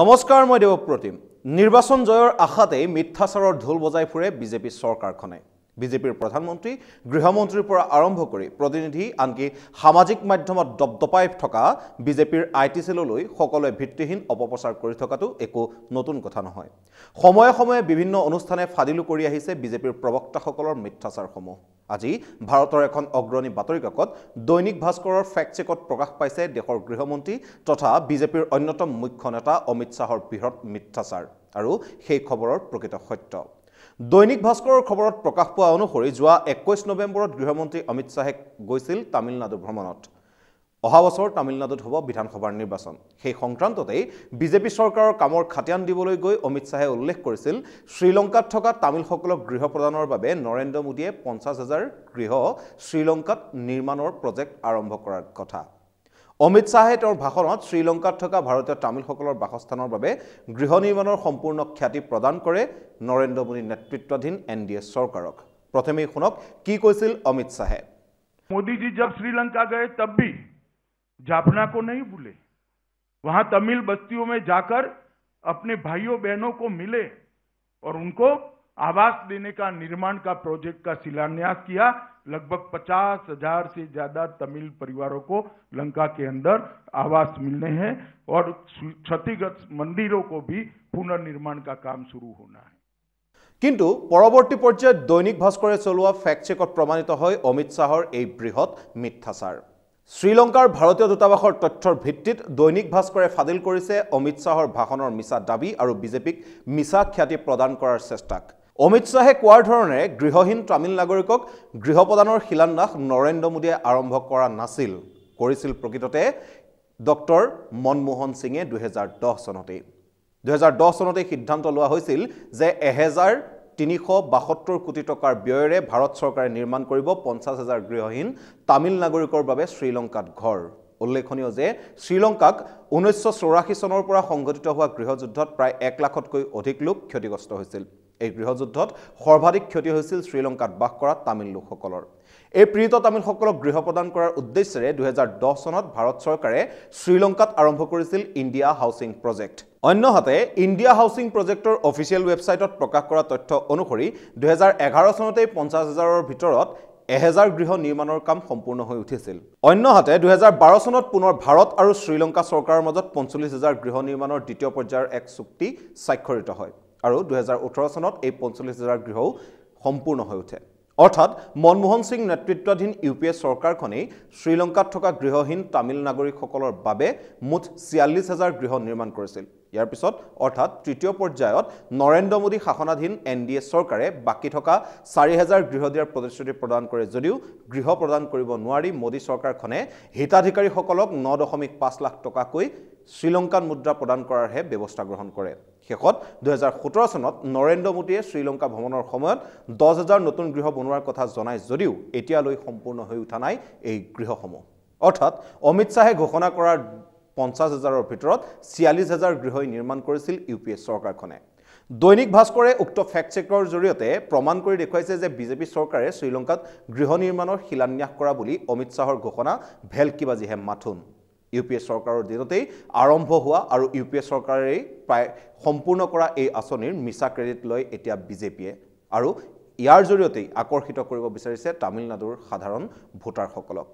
নমস্কাৰ মই দেৱপ্ৰতিম নিৰ্বাচন জয়ৰ আশাতেই মিথ্যাচাৰৰ ঢোল বজাই ফুৰে বিজেপি চৰকাৰখনে বিজেপিৰ প্ৰধানমন্ত্ৰী গৃহমন্ত্ৰীৰ পৰা আৰম্ভ কৰি প্ৰতিনিধি আনকি সামাজিক মাধ্যমত দপদপাই থকা বিজেপিৰ আই টি চিললৈ সকলোৱে ভিত্তিহীন অপপ্ৰচাৰ কৰি থকাটো একো নতুন কথা নহয় সময়ে সময়ে বিভিন্ন অনুষ্ঠানে ফাদিলো কৰি আহিছে বিজেপিৰ প্ৰবক্তাসকলৰ মিথ্যাচাৰসমূহ আজি ভাৰতৰ এখন অগ্ৰণী বাতৰি কাকত দৈনিক ভাস্কৰৰ ফেক্ট চেকত প্ৰকাশ পাইছে দেশৰ গৃহমন্ত্ৰী তথা বিজেপিৰ অন্যতম মুখ্য নেতা অমিত শ্বাহৰ বৃহৎ মিথ্যাচাৰ আৰু সেই খবৰৰ প্ৰকৃত সত্য দৈনিক ভাস্কৰৰ খবৰত প্ৰকাশ পোৱা অনুসৰি যোৱা একৈছ নৱেম্বৰত গৃহমন্ত্ৰী অমিত শ্বাহে গৈছিল তামিলনাডু ভ্ৰমণত অহা বছৰ তামিলনাডুত হ'ব বিধানসভাৰ নিৰ্বাচন সেই সংক্ৰান্ততেই বিজেপি চৰকাৰৰ কামৰ খাতিয়ান দিবলৈ গৈ অমিত শ্বাহে উল্লেখ কৰিছিল শ্ৰীলংকাত থকা তামিলসকলক গৃহ প্ৰদানৰ বাবে নৰেন্দ্ৰ মোদীয়ে পঞ্চাছ হাজাৰ গৃহ শ্ৰীলংকাত নিৰ্মাণৰ প্ৰজেক্ট আৰম্ভ কৰাৰ কথা অমিত শ্বাহে তেওঁৰ ভাষণত শ্ৰীলংকাত থকা ভাৰতীয় তামিলসকলৰ বাসস্থানৰ বাবে গৃহ নিৰ্মাণৰ সম্পূৰ্ণ খ্যাতি প্ৰদান কৰে নৰেন্দ্ৰ মোদীৰ নেতৃত্বাধীন এন ডি এ চৰকাৰক প্ৰথমেই শুনক কি কৈছিল অমিত শ্বাহে মোদীজী যাব শ্ৰীলংকা গৈ তব্বি जापना को नहीं भूले वहां तमिल बस्तियों में जाकर अपने भाइयों बहनों को मिले और उनको आवास देने का निर्माण का प्रोजेक्ट का शिलान्यास किया लगभग पचास हजार से ज्यादा तमिल परिवारों को लंका के अंदर आवास मिलने हैं और क्षतिग्रस्त मंदिरों को भी पुनर्निर्माण का काम शुरू होना है কিন্তু পৰৱৰ্তী পৰ্যায়ত দৈনিক ভাস্কৰে চলোৱা ফেক্ট চেকত প্ৰমাণিত হয় অমিত শ্বাহৰ এই বৃহৎ মিথ্যাচাৰ শ্ৰীলংকাৰ ভাৰতীয় দূতাবাসৰ তথ্যৰ ভিত্তিত দৈনিক ভাস্কৰে ফাদিল কৰিছে অমিত শ্বাহৰ ভাষণৰ মিছা দাবী আৰু বিজেপিক মিছা খ্যাতি প্ৰদান কৰাৰ চেষ্টাক অমিত শ্বাহে কোৱাৰ ধৰণেৰে গৃহহীন তামিল নাগৰিকক গৃহ প্ৰদানৰ শিলান্যাস নৰেন্দ্ৰ মোদীয়ে আৰম্ভ কৰা নাছিল কৰিছিল প্ৰকৃততে ডক্টৰ মনমোহন সিঙে দুহেজাৰ দহ চনতেই দুহেজাৰ দহ চনতেই সিদ্ধান্ত লোৱা হৈছিল যে এহেজাৰ তিনিশ বাসত্তৰ কোটি টকাৰ ব্যয়েৰে ভাৰত চৰকাৰে নিৰ্মাণ কৰিব পঞ্চাছ হাজাৰ গৃহহীন তামিল নাগৰিকৰ বাবে শ্ৰীলংকাত ঘৰ উল্লেখনীয় যে শ্ৰীলংকাক ঊনৈছশ চৌৰাশী চনৰ পৰা সংঘটিত হোৱা গৃহযুদ্ধত প্ৰায় এক লাখতকৈ অধিক লোক ক্ষতিগ্ৰস্ত হৈছিল এই গৃহযুদ্ধত সৰ্বাধিক ক্ষতি হৈছিল শ্ৰীলংকাত বাস কৰা তামিল লোকসকলৰ এই প্ৰীত তামিলসকলক গৃহ প্ৰদান কৰাৰ উদ্দেশ্যেৰে দুহেজাৰ দহ চনত ভাৰত চৰকাৰে শ্ৰীলংকাত আৰম্ভ কৰিছিল ইণ্ডিয়া হাউচিং প্ৰজেক্ট অন্যহাতে ইণ্ডিয়া হাউচিং প্ৰজেক্টৰ অফিচিয়েল ৱেবছাইটত প্ৰকাশ কৰা তথ্য অনুসৰি দুহেজাৰ এঘাৰ চনতেই পঞ্চাছ হাজাৰৰ ভিতৰত এহেজাৰ গৃহ নিৰ্মাণৰ কাম সম্পূৰ্ণ হৈ উঠিছিল অন্যহাতে দুহেজাৰ বাৰ চনত পুনৰ ভাৰত আৰু শ্ৰীলংকা চৰকাৰৰ মাজত পঞ্চল্লিছ হাজাৰ গৃহ নিৰ্মাণৰ দ্বিতীয় পৰ্যায়ৰ এক চুক্তি স্বাক্ষৰিত হয় আৰু দুহেজাৰ ওঠৰ চনত এই পঞ্চল্লিছ হাজাৰ গৃহও সম্পূৰ্ণ হৈ উঠে অৰ্থাৎ মনমোহন সিং নেতৃত্বাধীন ইউ পি এ চৰকাৰখনেই শ্ৰীলংকাত থকা গৃহহীন তামিল নাগৰিকসকলৰ বাবে মুঠ ছিয়াল্লিছ হাজাৰ গৃহ নিৰ্মাণ কৰিছিল ইয়াৰ পিছত অৰ্থাৎ তৃতীয় পৰ্যায়ত নৰেন্দ্ৰ মোদী শাসনাধীন এন ডি এ চৰকাৰে বাকী থকা চাৰি হাজাৰ গৃহ দিয়াৰ প্ৰতিশ্ৰুতি প্ৰদান কৰে যদিও গৃহ প্ৰদান কৰিব নোৱাৰি মোদী চৰকাৰখনে হিতাধিকাৰীসকলক ন দশমিক পাঁচ লাখ টকাকৈ শ্ৰীলংকাত মুদ্ৰা প্ৰদান কৰাৰহে ব্যৱস্থা গ্ৰহণ কৰে শেষত দুহেজাৰ সোতৰ চনত নৰেন্দ্ৰ মোদীয়ে শ্ৰীলংকা ভ্ৰমণৰ সময়ত দহ হাজাৰ নতুন গৃহ বনোৱাৰ কথা জনাই যদিও এতিয়ালৈ সম্পূৰ্ণ হৈ উঠা নাই এই গৃহসমূহ অৰ্থাৎ অমিত শ্বাহে ঘোষণা কৰাৰ পঞ্চাছ হাজাৰৰ ভিতৰত ছিয়াল্লিছ হাজাৰ গৃহই নিৰ্মাণ কৰিছিল ইউ পি এ চৰকাৰখনে দৈনিক ভাস্কৰে উক্ত ফেক্ট চেকৰ জৰিয়তে প্ৰমাণ কৰি দেখুৱাইছে যে বিজেপি চৰকাৰে শ্ৰীলংকাত গৃহ নিৰ্মাণৰ শিলান্যাস কৰা বুলি অমিত শ্বাহৰ ঘোষণা ভেলকিবাজীহে মাথোন ইউ পি এ চৰকাৰৰ দিনতেই আৰম্ভ হোৱা আৰু ইউ পি এ চৰকাৰেই প্ৰায় সম্পূৰ্ণ কৰা এই আঁচনিৰ মিছা ক্ৰেডিট লৈ এতিয়া বিজেপিয়ে আৰু ইয়াৰ জৰিয়তেই আকৰ্ষিত কৰিব বিচাৰিছে তামিলনাডুৰ সাধাৰণ ভোটাৰসকলক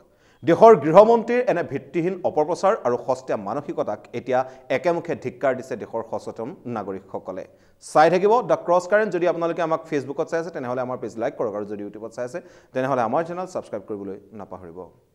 দেশৰ গৃহমন্ত্ৰীৰ এনে ভিত্তিহীন অপপ্ৰচাৰ আৰু সস্তীয়া মানসিকতাক এতিয়া একেমুখে ধিক্কাৰ দিছে দেশৰ সচেতন নাগৰিকসকলে চাই থাকিব দ্য ক্ৰছ কাৰেণ্ট যদি আপোনালোকে আমাক ফেচবুকত চাই আছে তেনেহ'লে আমাৰ পেজ লাইক কৰক আৰু যদি ইউটিউবত চাই আছে তেনেহ'লে আমাৰ চেনেল ছাবস্ক্ৰাইব কৰিবলৈ নাপাহৰিব